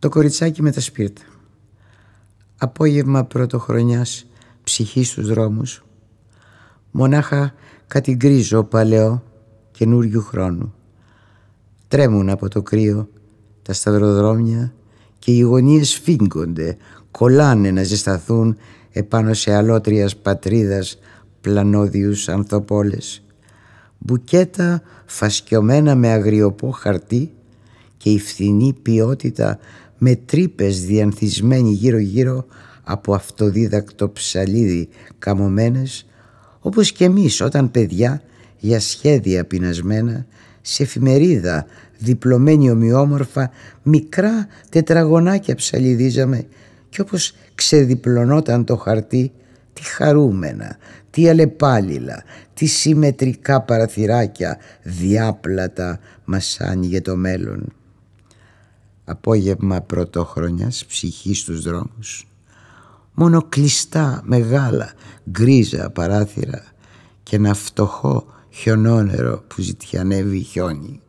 Το κοριτσάκι με τα σπίρτα. Απόγευμα πρωτοχρονιάς, ψυχής στους δρόμους. Μονάχα κάτι γκρίζο παλαιό καινούριου χρόνου. Τρέμουν από το κρύο τα σταυροδρόμια και οι γωνίες φύγκονται κολλάνε να ζεσταθούν επάνω σε αλότριας πατρίδας πλανόδιους ανθοπόλες. Μπουκέτα φασκιωμένα με αγριοπό χαρτί και η φθηνή ποιότητα με τρύπες διανθισμένοι γύρω-γύρω από αυτοδίδακτο ψαλίδι καμωμένες, όπως και εμείς όταν παιδιά για σχέδια πεινασμένα, σε εφημερίδα διπλωμένη ομοιόμορφα, μικρά τετραγωνάκια ψαλιδίζαμε και όπως ξεδιπλωνόταν το χαρτί, τι χαρούμενα, τι αλεπάλληλα, τι συμμετρικά παραθυράκια διάπλατα μας άνοιγε το μέλλον απόγευμα πρωτόχρονιας ψυχή στους δρόμους μόνο κλειστά μεγάλα γκρίζα παράθυρα και ένα φτωχό χιονόνερο που ζητιανεύει χιόνι